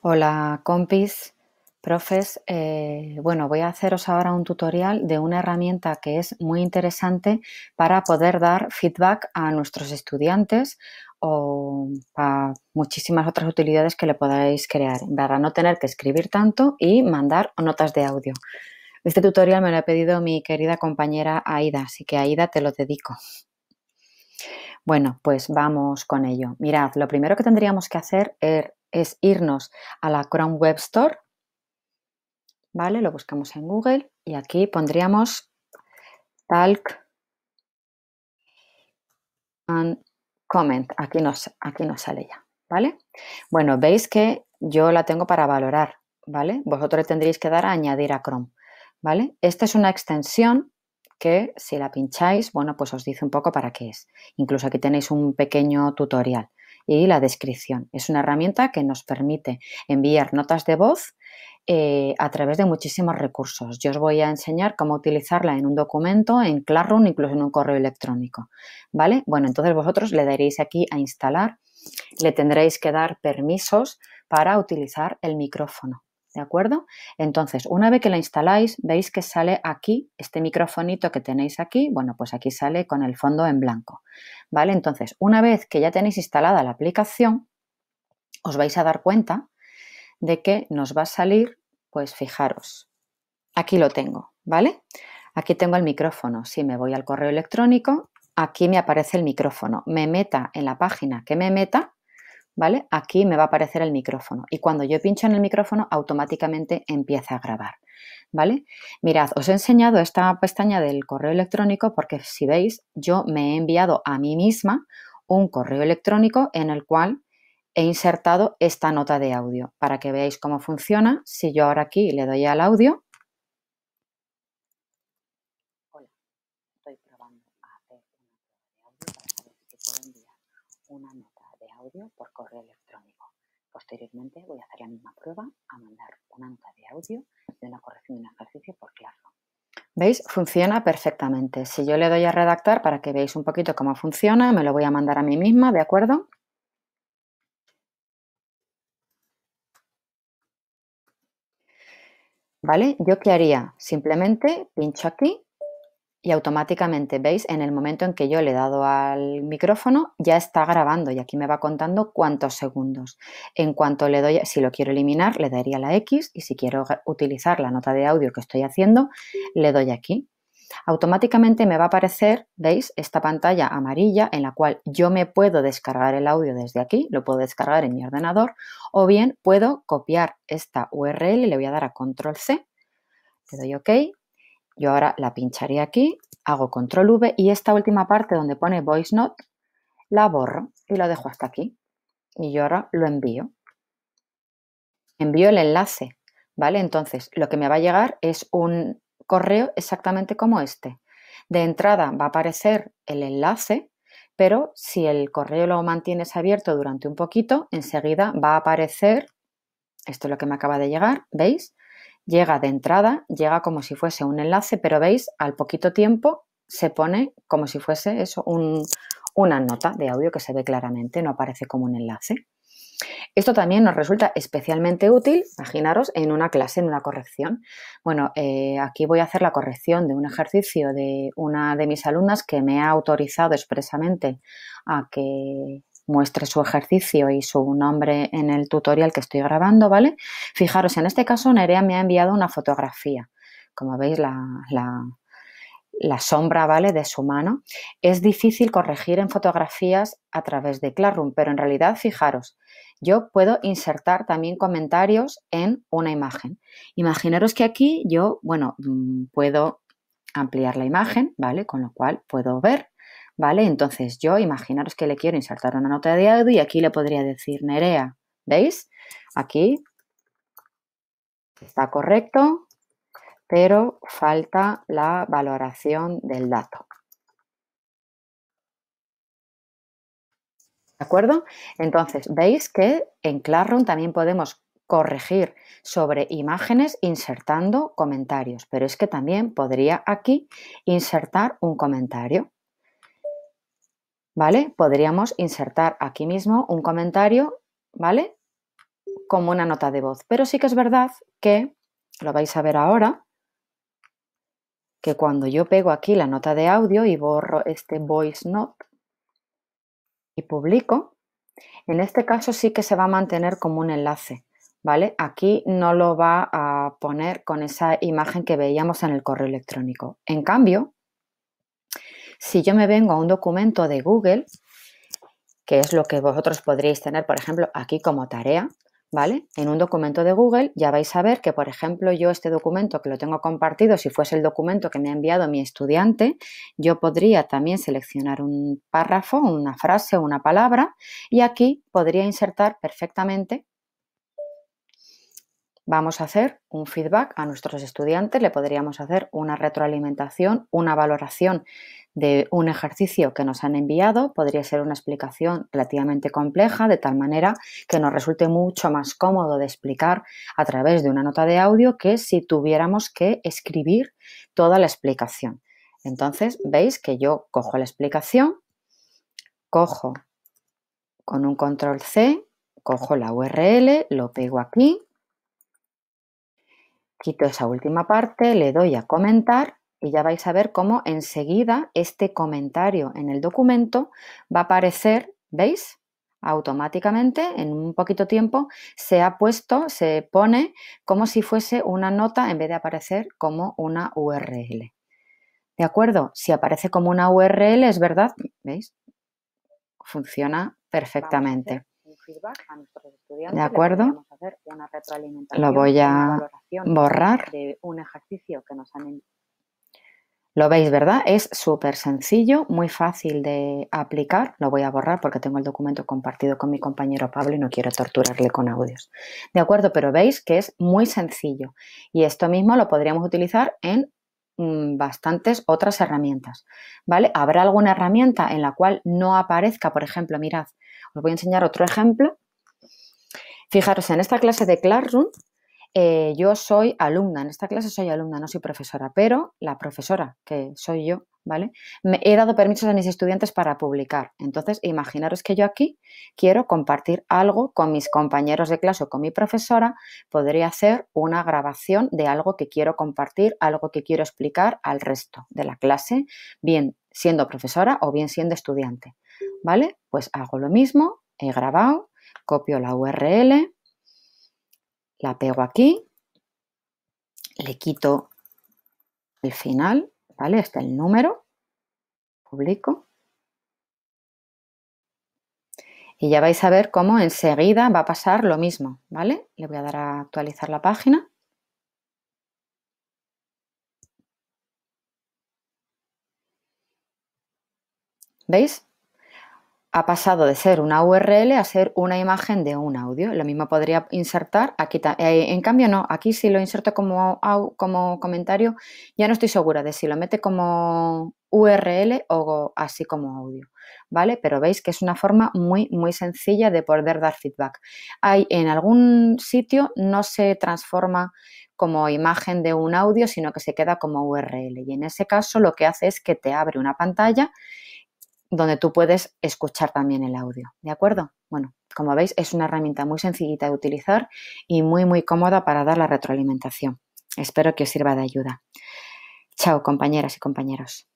Hola compis, profes. Eh, bueno, voy a haceros ahora un tutorial de una herramienta que es muy interesante para poder dar feedback a nuestros estudiantes o a muchísimas otras utilidades que le podáis crear para no tener que escribir tanto y mandar notas de audio. Este tutorial me lo ha pedido mi querida compañera Aida, así que Aida te lo dedico. Bueno, pues vamos con ello. Mirad, lo primero que tendríamos que hacer es er es irnos a la Chrome Web Store, ¿vale? Lo buscamos en Google y aquí pondríamos Talk and Comment. Aquí nos, aquí nos sale ya, ¿vale? Bueno, veis que yo la tengo para valorar, ¿vale? Vosotros tendréis que dar a añadir a Chrome, ¿vale? Esta es una extensión que si la pincháis, bueno, pues os dice un poco para qué es. Incluso aquí tenéis un pequeño tutorial y la descripción. Es una herramienta que nos permite enviar notas de voz eh, a través de muchísimos recursos. Yo os voy a enseñar cómo utilizarla en un documento, en Classroom, incluso en un correo electrónico. ¿Vale? Bueno, entonces vosotros le daréis aquí a instalar, le tendréis que dar permisos para utilizar el micrófono. ¿De acuerdo? Entonces, una vez que la instaláis, veis que sale aquí, este microfonito que tenéis aquí, bueno, pues aquí sale con el fondo en blanco. ¿Vale? Entonces, una vez que ya tenéis instalada la aplicación, os vais a dar cuenta de que nos va a salir, pues fijaros, aquí lo tengo, ¿vale? Aquí tengo el micrófono. Si me voy al correo electrónico, aquí me aparece el micrófono. Me meta en la página que me meta, ¿vale? Aquí me va a aparecer el micrófono y cuando yo pincho en el micrófono automáticamente empieza a grabar, ¿vale? Mirad, os he enseñado esta pestaña del correo electrónico porque si veis, yo me he enviado a mí misma un correo electrónico en el cual he insertado esta nota de audio para que veáis cómo funciona. Si yo ahora aquí le doy al audio, por correo electrónico. Posteriormente voy a hacer la misma prueba a mandar una nota de audio de una corrección de un ejercicio por claro ¿Veis? Funciona perfectamente. Si yo le doy a redactar para que veáis un poquito cómo funciona, me lo voy a mandar a mí misma, ¿de acuerdo? ¿Vale? ¿Yo qué haría? Simplemente pincho aquí y automáticamente veis en el momento en que yo le he dado al micrófono ya está grabando y aquí me va contando cuántos segundos. En cuanto le doy, si lo quiero eliminar, le daría la X y si quiero utilizar la nota de audio que estoy haciendo, le doy aquí. Automáticamente me va a aparecer, veis, esta pantalla amarilla en la cual yo me puedo descargar el audio desde aquí, lo puedo descargar en mi ordenador o bien puedo copiar esta URL, y le voy a dar a control C, le doy OK yo ahora la pincharé aquí, hago control V y esta última parte donde pone voice note la borro y la dejo hasta aquí. Y yo ahora lo envío. Envío el enlace, ¿vale? Entonces, lo que me va a llegar es un correo exactamente como este. De entrada va a aparecer el enlace, pero si el correo lo mantienes abierto durante un poquito, enseguida va a aparecer, esto es lo que me acaba de llegar, ¿veis? llega de entrada, llega como si fuese un enlace, pero veis, al poquito tiempo se pone como si fuese eso, una nota de audio que se ve claramente, no aparece como un enlace. Esto también nos resulta especialmente útil, imaginaros, en una clase, en una corrección. Bueno, eh, aquí voy a hacer la corrección de un ejercicio de una de mis alumnas que me ha autorizado expresamente a que muestre su ejercicio y su nombre en el tutorial que estoy grabando, ¿vale? Fijaros, en este caso Nerea me ha enviado una fotografía. Como veis, la, sombra, ¿vale? De su mano. Es difícil corregir en fotografías a través de Classroom, pero en realidad, fijaros, yo puedo insertar también comentarios en una imagen. Imaginaros que aquí yo, bueno, mm, puedo ampliar la imagen, ¿vale? Con lo cual puedo ver ¿vale? Entonces yo, imaginaros que le quiero insertar una nota de audio y aquí le podría decir Nerea, ¿veis? Aquí está correcto, pero falta la valoración del dato. ¿De acuerdo? Entonces, veis que en Classroom también podemos corregir sobre imágenes insertando comentarios, pero es que también podría aquí insertar un comentario. ¿vale? Podríamos insertar aquí mismo un comentario, ¿vale? Como una nota de voz. Pero sí que es verdad que, lo vais a ver ahora, que cuando yo pego aquí la nota de audio y borro este voice note y publico, en este caso sí que se va a mantener como un enlace, ¿vale? Aquí no lo va a poner con esa imagen que veíamos en el correo electrónico. En cambio, si yo me vengo a un documento de Google, que es lo que vosotros podríais tener, por ejemplo, aquí como tarea, ¿vale? En un documento de Google ya vais a ver que, por ejemplo, yo este documento que lo tengo compartido, si fuese el documento que me ha enviado mi estudiante, yo podría también seleccionar un párrafo, una frase una palabra y aquí podría insertar perfectamente. Vamos a hacer un feedback a nuestros estudiantes, le podríamos hacer una retroalimentación, una valoración de un ejercicio que nos han enviado. Podría ser una explicación relativamente compleja, de tal manera que nos resulte mucho más cómodo de explicar a través de una nota de audio que si tuviéramos que escribir toda la explicación. Entonces, veis que yo cojo la explicación, cojo con un control C, cojo la URL, lo pego aquí, quito esa última parte, le doy a comentar y ya vais a ver cómo enseguida este comentario en el documento va a aparecer, ¿veis? Automáticamente, en un poquito tiempo, se ha puesto, se pone como si fuese una nota en vez de aparecer como una URL. ¿De acuerdo? Si aparece como una URL, es verdad, ¿veis? Funciona perfectamente. ¿De acuerdo? Lo voy a borrar. Lo veis, ¿verdad? Es súper sencillo, muy fácil de aplicar. Lo voy a borrar porque tengo el documento compartido con mi compañero Pablo y no quiero torturarle con audios. ¿De acuerdo? Pero veis que es muy sencillo. Y esto mismo lo podríamos utilizar en mm, bastantes otras herramientas, ¿vale? Habrá alguna herramienta en la cual no aparezca, por ejemplo, mirad, os voy a enseñar otro ejemplo. Fijaros, en esta clase de Classroom eh, yo soy alumna, en esta clase soy alumna, no soy profesora, pero la profesora, que soy yo, ¿vale? Me he dado permisos a mis estudiantes para publicar. Entonces, imaginaros que yo aquí quiero compartir algo con mis compañeros de clase o con mi profesora, podría hacer una grabación de algo que quiero compartir, algo que quiero explicar al resto de la clase, bien siendo profesora o bien siendo estudiante, ¿vale? Pues hago lo mismo, he grabado, copio la URL, la pego aquí, le quito el final, ¿vale? hasta el número, publico. Y ya vais a ver cómo enseguida va a pasar lo mismo, ¿vale? Le voy a dar a actualizar la página. ¿Veis? ha pasado de ser una URL a ser una imagen de un audio. Lo mismo podría insertar aquí. Eh, en cambio, no, aquí si lo inserto como, como comentario, ya no estoy segura de si lo mete como URL o así como audio. ¿Vale? Pero veis que es una forma muy, muy sencilla de poder dar feedback. Hay en algún sitio no se transforma como imagen de un audio, sino que se queda como URL. Y en ese caso lo que hace es que te abre una pantalla donde tú puedes escuchar también el audio, ¿de acuerdo? Bueno, como veis, es una herramienta muy sencillita de utilizar y muy, muy cómoda para dar la retroalimentación. Espero que os sirva de ayuda. Chao, compañeras y compañeros.